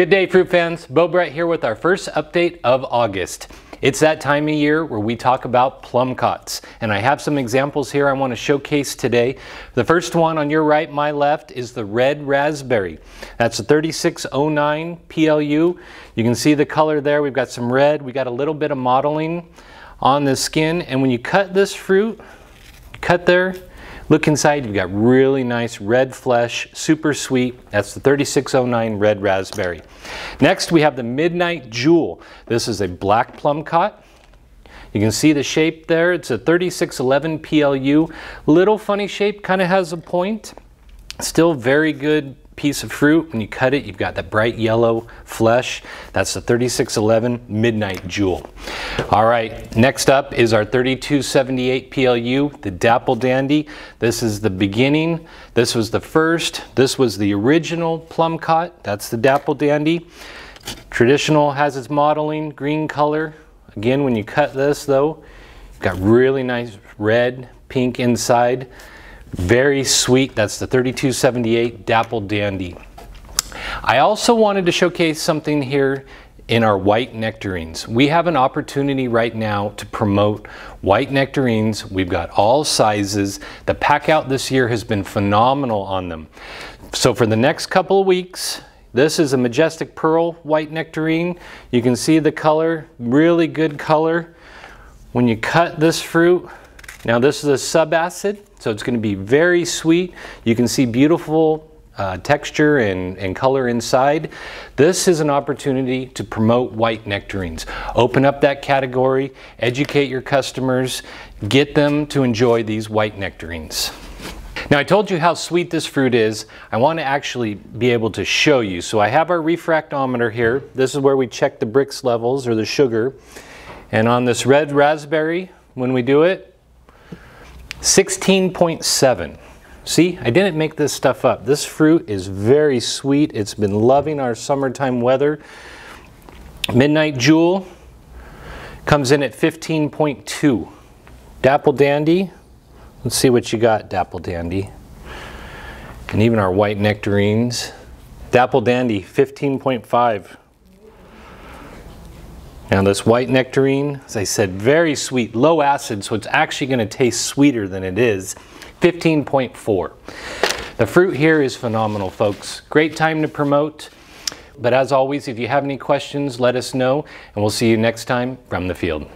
Good day, fruit fans. Bo Brett here with our first update of August. It's that time of year where we talk about plum cots, and I have some examples here I want to showcase today. The first one on your right, my left, is the red raspberry. That's a 3609 PLU. You can see the color there. We've got some red. We got a little bit of modeling on the skin, and when you cut this fruit, cut there, Look inside, you've got really nice red flesh, super sweet. That's the 3609 red raspberry. Next, we have the Midnight Jewel. This is a black plum cot. You can see the shape there. It's a 3611 PLU. Little funny shape, kind of has a point. Still very good piece of fruit. When you cut it, you've got that bright yellow flesh. That's the 3611 Midnight Jewel. All right, next up is our 3278 PLU, the Dapple Dandy. This is the beginning. This was the first. This was the original plum cot. That's the Dapple Dandy. Traditional has its modeling, green color. Again, when you cut this though, you've got really nice red, pink inside. Very sweet. That's the 3278 Dapple Dandy. I also wanted to showcase something here in our white nectarines. We have an opportunity right now to promote white nectarines. We've got all sizes. The pack out this year has been phenomenal on them. So for the next couple of weeks, this is a Majestic Pearl white nectarine. You can see the color, really good color. When you cut this fruit, now this is a subacid, so it's going to be very sweet. You can see beautiful uh, texture and, and color inside. This is an opportunity to promote white nectarines. Open up that category, educate your customers, get them to enjoy these white nectarines. Now I told you how sweet this fruit is. I want to actually be able to show you. So I have our refractometer here. This is where we check the Brix levels or the sugar. And on this red raspberry, when we do it, 16.7. See, I didn't make this stuff up. This fruit is very sweet. It's been loving our summertime weather. Midnight Jewel comes in at 15.2. Dapple Dandy, let's see what you got, Dapple Dandy. And even our white nectarines. Dapple Dandy, 15.5. Now this white nectarine, as I said, very sweet, low acid, so it's actually gonna taste sweeter than it is, 15.4. The fruit here is phenomenal, folks. Great time to promote. But as always, if you have any questions, let us know, and we'll see you next time from the field.